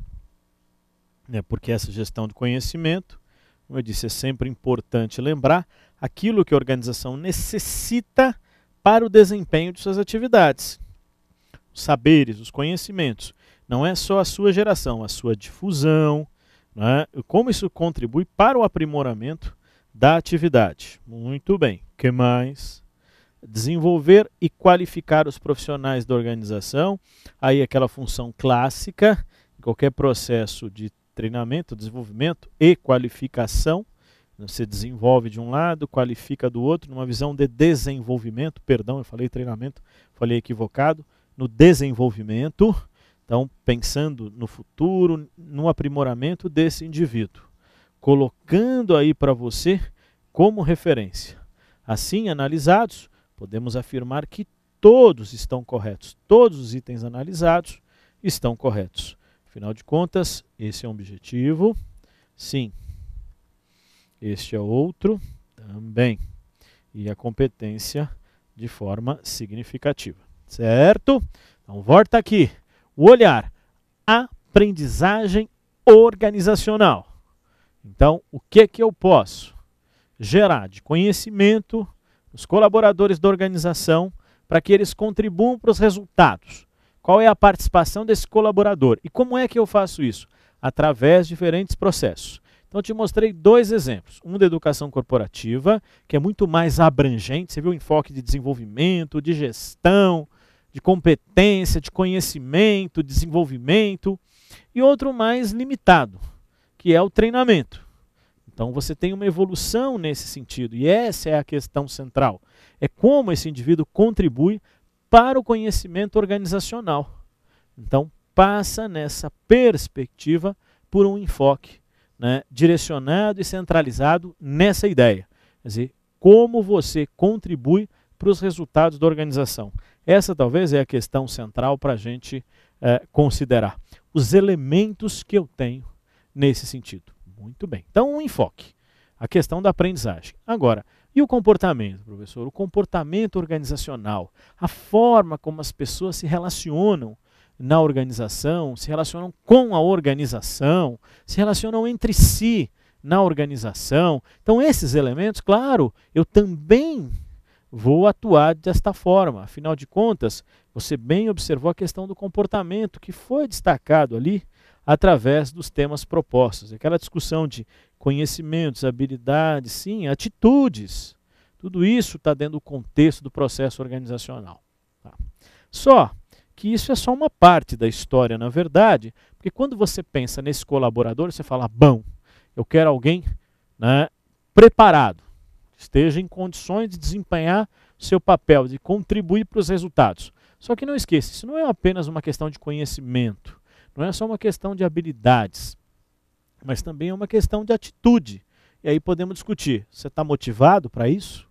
Né? porque essa gestão de conhecimento como eu disse, é sempre importante lembrar aquilo que a organização necessita para o desempenho de suas atividades. Os saberes, os conhecimentos. Não é só a sua geração, a sua difusão, né? como isso contribui para o aprimoramento da atividade. Muito bem. O que mais? Desenvolver e qualificar os profissionais da organização. Aí aquela função clássica, qualquer processo de treinamento, desenvolvimento e qualificação. Você desenvolve de um lado, qualifica do outro, numa visão de desenvolvimento. Perdão, eu falei treinamento, falei equivocado. No desenvolvimento, então pensando no futuro, no aprimoramento desse indivíduo, colocando aí para você como referência. Assim, analisados, podemos afirmar que todos estão corretos, todos os itens analisados estão corretos. Afinal de contas, esse é um objetivo. Sim. Este é outro também. E a competência de forma significativa. Certo? Então, volta aqui. O olhar. Aprendizagem organizacional. Então, o que, é que eu posso gerar de conhecimento nos colaboradores da organização para que eles contribuam para os resultados? Qual é a participação desse colaborador? E como é que eu faço isso? Através de diferentes processos. Então, eu te mostrei dois exemplos. Um da educação corporativa, que é muito mais abrangente. Você viu o enfoque de desenvolvimento, de gestão, de competência, de conhecimento, desenvolvimento. E outro mais limitado, que é o treinamento. Então, você tem uma evolução nesse sentido. E essa é a questão central. É como esse indivíduo contribui para o conhecimento organizacional. Então, passa nessa perspectiva por um enfoque né, direcionado e centralizado nessa ideia. Quer dizer, como você contribui para os resultados da organização. Essa talvez é a questão central para a gente é, considerar. Os elementos que eu tenho nesse sentido. Muito bem. Então, um enfoque. A questão da aprendizagem. Agora, e o comportamento, professor? O comportamento organizacional, a forma como as pessoas se relacionam na organização, se relacionam com a organização, se relacionam entre si na organização. Então, esses elementos, claro, eu também vou atuar desta forma. Afinal de contas, você bem observou a questão do comportamento que foi destacado ali através dos temas propostos. Aquela discussão de conhecimentos, habilidades, sim, atitudes. Tudo isso está dentro do contexto do processo organizacional. Tá? Só que isso é só uma parte da história, na verdade, porque quando você pensa nesse colaborador, você fala, bom, eu quero alguém né, preparado, que esteja em condições de desempenhar seu papel, de contribuir para os resultados. Só que não esqueça, isso não é apenas uma questão de conhecimento, não é só uma questão de habilidades mas também é uma questão de atitude. E aí podemos discutir: você está motivado para isso?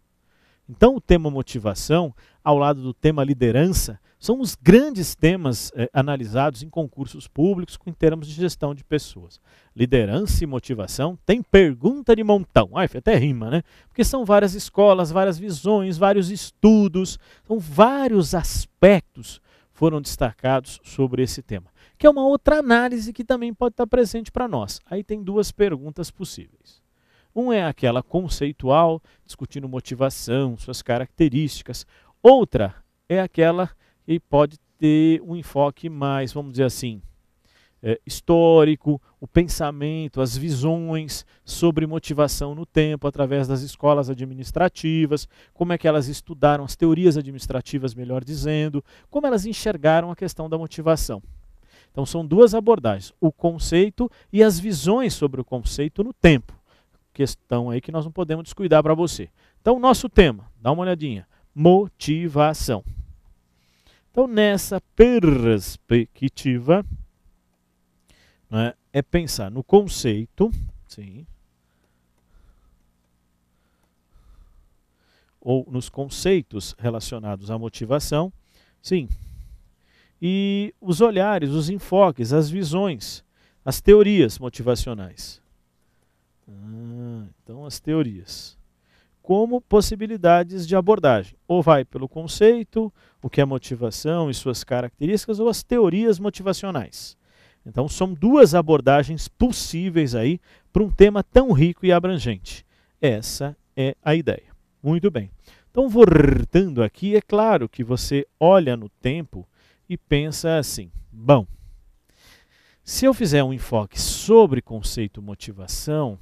Então, o tema motivação, ao lado do tema liderança, são os grandes temas eh, analisados em concursos públicos em termos de gestão de pessoas. Liderança e motivação tem pergunta de montão. Ai, até rima, né? Porque são várias escolas, várias visões, vários estudos, são vários aspectos foram destacados sobre esse tema que é uma outra análise que também pode estar presente para nós. Aí tem duas perguntas possíveis. Um é aquela conceitual, discutindo motivação, suas características. Outra é aquela que pode ter um enfoque mais, vamos dizer assim, é, histórico, o pensamento, as visões sobre motivação no tempo, através das escolas administrativas, como é que elas estudaram as teorias administrativas, melhor dizendo, como elas enxergaram a questão da motivação. Então são duas abordagens, o conceito e as visões sobre o conceito no tempo. Questão aí que nós não podemos descuidar para você. Então nosso tema, dá uma olhadinha, motivação. Então nessa perspectiva né, é pensar no conceito, sim, ou nos conceitos relacionados à motivação, sim e os olhares, os enfoques, as visões, as teorias motivacionais. Ah, então, as teorias. Como possibilidades de abordagem. Ou vai pelo conceito, o que é motivação e suas características, ou as teorias motivacionais. Então, são duas abordagens possíveis aí para um tema tão rico e abrangente. Essa é a ideia. Muito bem. Então, voltando aqui, é claro que você olha no tempo e pensa assim: bom, se eu fizer um enfoque sobre conceito motivação,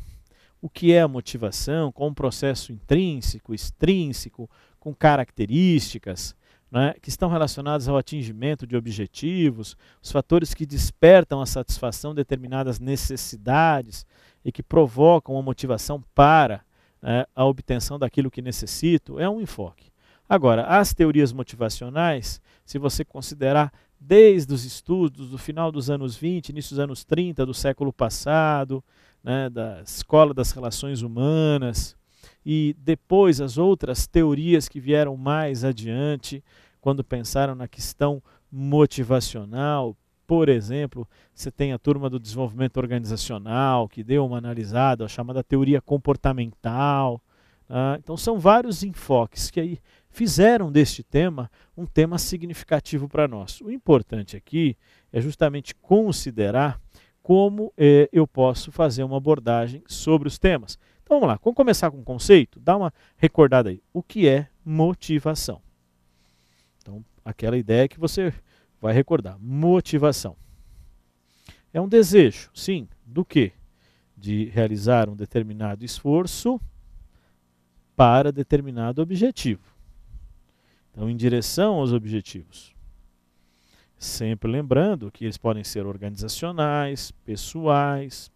o que é a motivação, com um processo intrínseco, extrínseco, com características né, que estão relacionadas ao atingimento de objetivos, os fatores que despertam a satisfação de determinadas necessidades e que provocam a motivação para né, a obtenção daquilo que necessito, é um enfoque. Agora, as teorias motivacionais, se você considerar desde os estudos do final dos anos 20, início dos anos 30 do século passado, né, da escola das relações humanas, e depois as outras teorias que vieram mais adiante, quando pensaram na questão motivacional, por exemplo, você tem a turma do desenvolvimento organizacional, que deu uma analisada, a chamada teoria comportamental. Ah, então, são vários enfoques que aí fizeram deste tema um tema significativo para nós. O importante aqui é justamente considerar como é, eu posso fazer uma abordagem sobre os temas. Então vamos lá, vamos começar com o conceito? Dá uma recordada aí. O que é motivação? Então, aquela ideia que você vai recordar. Motivação. É um desejo, sim, do que? De realizar um determinado esforço para determinado objetivo. Então, em direção aos objetivos. Sempre lembrando que eles podem ser organizacionais, pessoais,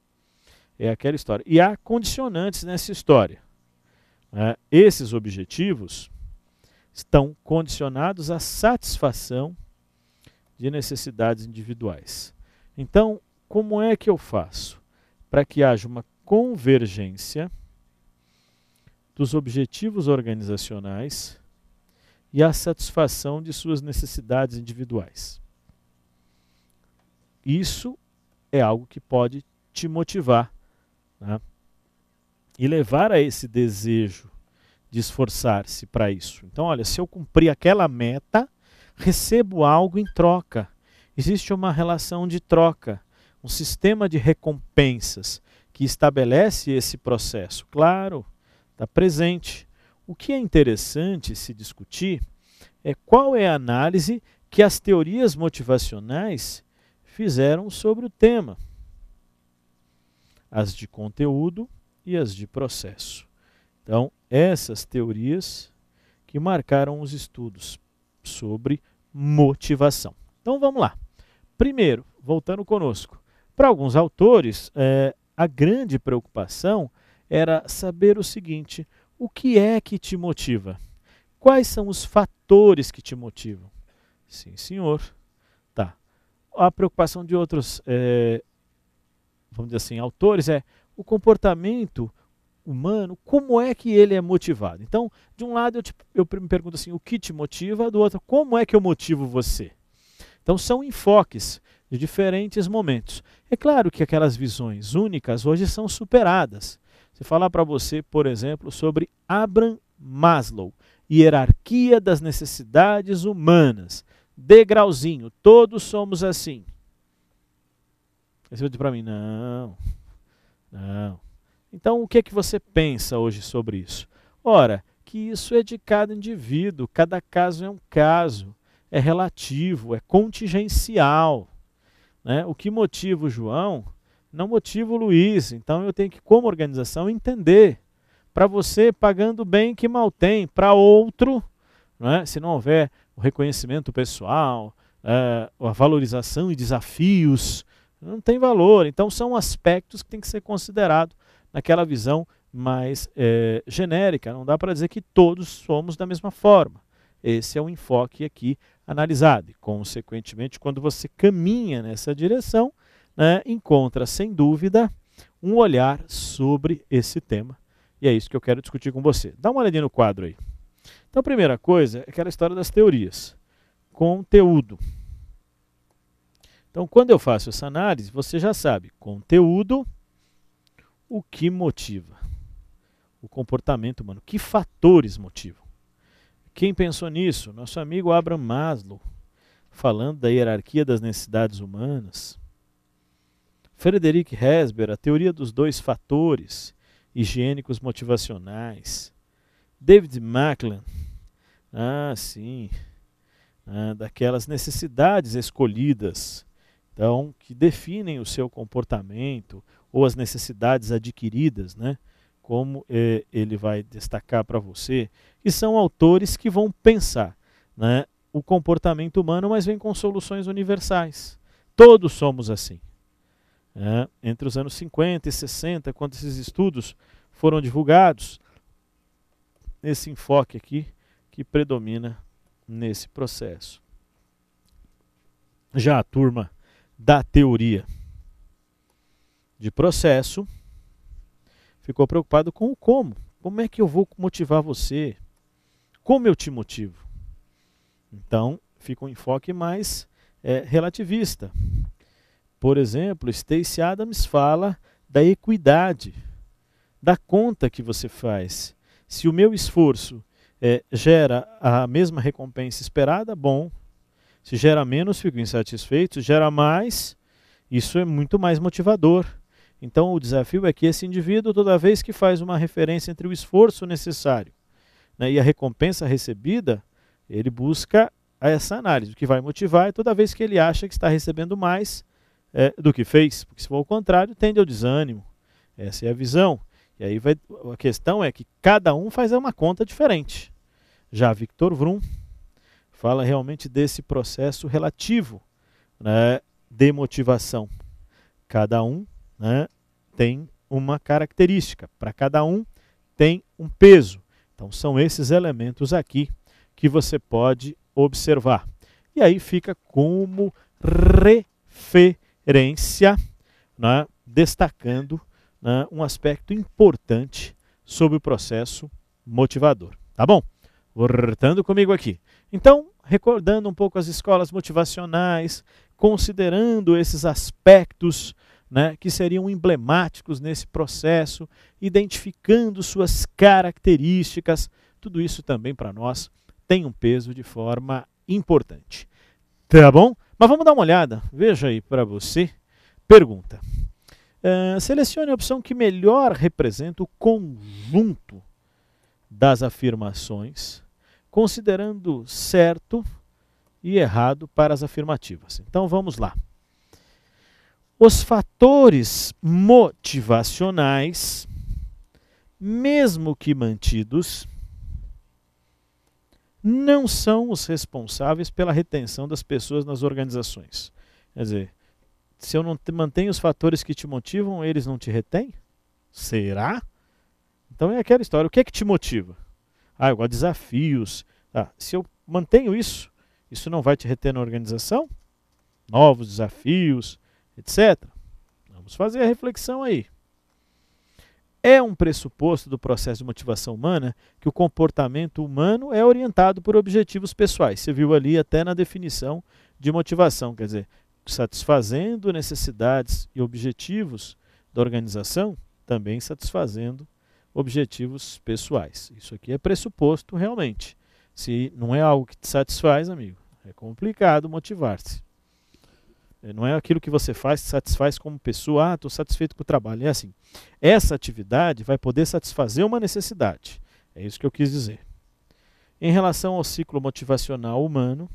é aquela história. E há condicionantes nessa história. É, esses objetivos estão condicionados à satisfação de necessidades individuais. Então, como é que eu faço para que haja uma convergência dos objetivos organizacionais e a satisfação de suas necessidades individuais. Isso é algo que pode te motivar né? e levar a esse desejo de esforçar-se para isso. Então, olha, se eu cumprir aquela meta, recebo algo em troca. Existe uma relação de troca, um sistema de recompensas que estabelece esse processo. Claro, está presente o que é interessante se discutir é qual é a análise que as teorias motivacionais fizeram sobre o tema, as de conteúdo e as de processo. Então, essas teorias que marcaram os estudos sobre motivação. Então, vamos lá. Primeiro, voltando conosco, para alguns autores, é, a grande preocupação era saber o seguinte: o que é que te motiva? Quais são os fatores que te motivam? Sim, senhor. Tá. A preocupação de outros, é, vamos dizer assim, autores é o comportamento humano, como é que ele é motivado? Então, de um lado eu, te, eu me pergunto assim, o que te motiva? Do outro, como é que eu motivo você? Então são enfoques de diferentes momentos. É claro que aquelas visões únicas hoje são superadas. Se falar para você, por exemplo, sobre Abraham Maslow, hierarquia das necessidades humanas, degrauzinho, todos somos assim. Aí você vai dizer para mim, não, não. Então, o que é que você pensa hoje sobre isso? Ora, que isso é de cada indivíduo, cada caso é um caso, é relativo, é contingencial. Né? O que motiva o João não motiva o Luiz. Então eu tenho que, como organização, entender. Para você, pagando bem que mal tem. Para outro, né, se não houver o reconhecimento pessoal, é, a valorização e desafios, não tem valor. Então são aspectos que tem que ser considerado naquela visão mais é, genérica. Não dá para dizer que todos somos da mesma forma. Esse é o enfoque aqui analisado. E, consequentemente, quando você caminha nessa direção, né, encontra, sem dúvida, um olhar sobre esse tema. E é isso que eu quero discutir com você. Dá uma olhadinha no quadro aí. Então, a primeira coisa é aquela história das teorias. Conteúdo. Então, quando eu faço essa análise, você já sabe, conteúdo, o que motiva o comportamento humano, que fatores motivam. Quem pensou nisso? Nosso amigo Abraham Maslow, falando da hierarquia das necessidades humanas. Frederic Hesber, a teoria dos dois fatores higiênicos motivacionais. David Macklin, ah, sim, ah, daquelas necessidades escolhidas, então, que definem o seu comportamento ou as necessidades adquiridas, né? Como eh, ele vai destacar para você, que são autores que vão pensar né, o comportamento humano, mas vem com soluções universais. Todos somos assim. É, entre os anos 50 e 60, quando esses estudos foram divulgados, esse enfoque aqui que predomina nesse processo. Já a turma da teoria de processo ficou preocupado com o como. Como é que eu vou motivar você? Como eu te motivo? Então, fica um enfoque mais é, relativista. Por exemplo, Stacy Adams fala da equidade, da conta que você faz. Se o meu esforço é, gera a mesma recompensa esperada, bom. Se gera menos, fico insatisfeito. Se gera mais, isso é muito mais motivador. Então, o desafio é que esse indivíduo, toda vez que faz uma referência entre o esforço necessário né, e a recompensa recebida, ele busca essa análise. O que vai motivar é toda vez que ele acha que está recebendo mais, é, do que fez, porque se for o contrário, tende ao desânimo. Essa é a visão. E aí vai, a questão é que cada um faz uma conta diferente. Já Victor Vroom fala realmente desse processo relativo né, de motivação. Cada um né, tem uma característica, para cada um tem um peso. Então são esses elementos aqui que você pode observar. E aí fica como referência Herência, né, destacando né, um aspecto importante sobre o processo motivador. Tá bom? Voltando comigo aqui. Então, recordando um pouco as escolas motivacionais, considerando esses aspectos né, que seriam emblemáticos nesse processo, identificando suas características, tudo isso também para nós tem um peso de forma importante. Tá bom? Mas vamos dar uma olhada. Veja aí para você. Pergunta. Uh, selecione a opção que melhor representa o conjunto das afirmações, considerando certo e errado para as afirmativas. Então vamos lá. Os fatores motivacionais, mesmo que mantidos, não são os responsáveis pela retenção das pessoas nas organizações. Quer dizer, se eu não mantenho os fatores que te motivam, eles não te retêm? Será? Então é aquela história. O que é que te motiva? Ah, eu gosto de desafios. Ah, se eu mantenho isso, isso não vai te reter na organização? Novos desafios, etc. Vamos fazer a reflexão aí. É um pressuposto do processo de motivação humana que o comportamento humano é orientado por objetivos pessoais. Você viu ali até na definição de motivação, quer dizer, satisfazendo necessidades e objetivos da organização, também satisfazendo objetivos pessoais. Isso aqui é pressuposto realmente. Se não é algo que te satisfaz, amigo, é complicado motivar-se. É, não é aquilo que você faz que satisfaz como pessoa, ah, estou satisfeito com o trabalho. É assim, essa atividade vai poder satisfazer uma necessidade. É isso que eu quis dizer. Em relação ao ciclo motivacional humano,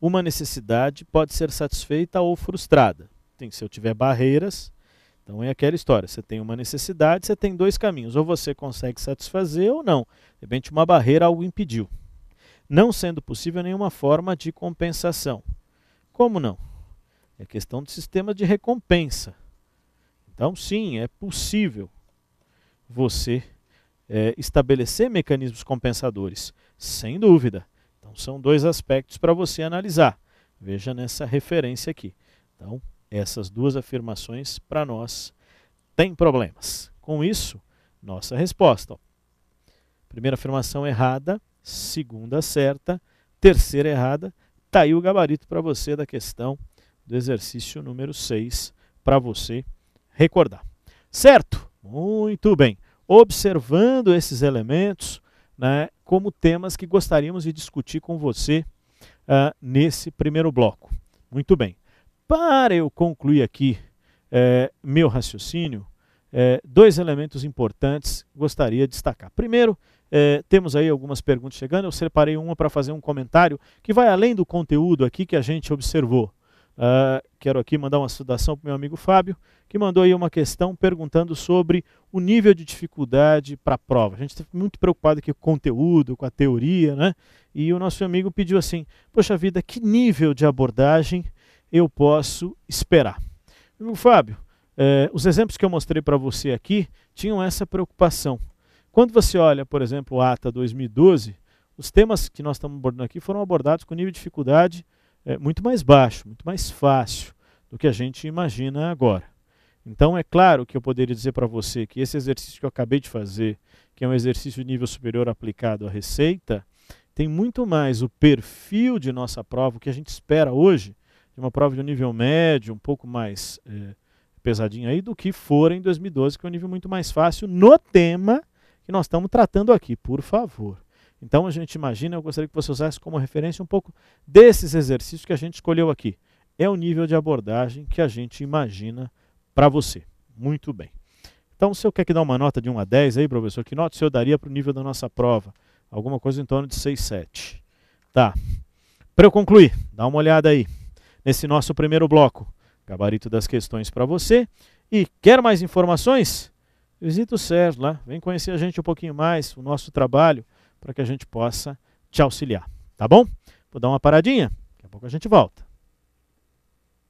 uma necessidade pode ser satisfeita ou frustrada. Tem, se eu tiver barreiras, então é aquela história. Você tem uma necessidade, você tem dois caminhos. Ou você consegue satisfazer ou não. De repente uma barreira algo impediu não sendo possível nenhuma forma de compensação. Como não? É questão de sistema de recompensa. Então, sim, é possível você é, estabelecer mecanismos compensadores, sem dúvida. Então, são dois aspectos para você analisar. Veja nessa referência aqui. Então, essas duas afirmações, para nós, têm problemas. Com isso, nossa resposta. Ó. Primeira afirmação errada, segunda certa, terceira errada. Tá aí o gabarito para você da questão do exercício número 6 para você recordar. Certo? Muito bem. Observando esses elementos, né, como temas que gostaríamos de discutir com você uh, nesse primeiro bloco. Muito bem. Para eu concluir aqui eh, meu raciocínio, eh, dois elementos importantes gostaria de destacar. Primeiro, é, temos aí algumas perguntas chegando, eu separei uma para fazer um comentário que vai além do conteúdo aqui que a gente observou. Uh, quero aqui mandar uma saudação para o meu amigo Fábio, que mandou aí uma questão perguntando sobre o nível de dificuldade para a prova. A gente está muito preocupado aqui com o conteúdo, com a teoria, né? E o nosso amigo pediu assim: Poxa vida, que nível de abordagem eu posso esperar? Meu amigo Fábio, eh, os exemplos que eu mostrei para você aqui tinham essa preocupação. Quando você olha, por exemplo, o ATA 2012, os temas que nós estamos abordando aqui foram abordados com nível de dificuldade é, muito mais baixo, muito mais fácil do que a gente imagina agora. Então, é claro que eu poderia dizer para você que esse exercício que eu acabei de fazer, que é um exercício de nível superior aplicado à receita, tem muito mais o perfil de nossa prova, o que a gente espera hoje, de uma prova de um nível médio, um pouco mais é, eh, pesadinha aí, do que fora em 2012, que é um nível muito mais fácil no tema que nós estamos tratando aqui, por favor. Então a gente imagina, eu gostaria que você usasse como referência um pouco desses exercícios que a gente escolheu aqui. É o nível de abordagem que a gente imagina para você. Muito bem. Então, se eu quer que dar uma nota de 1 a 10 aí, professor, que nota se daria para o nível da nossa prova? Alguma coisa em torno de 6, 7. Tá. Para eu concluir, dá uma olhada aí nesse nosso primeiro bloco. Gabarito das questões para você. E quer mais informações? visita o Sérgio lá, vem conhecer a gente um pouquinho mais, o nosso trabalho, para que a gente possa te auxiliar, tá bom? Vou dar uma paradinha, daqui a pouco a gente volta.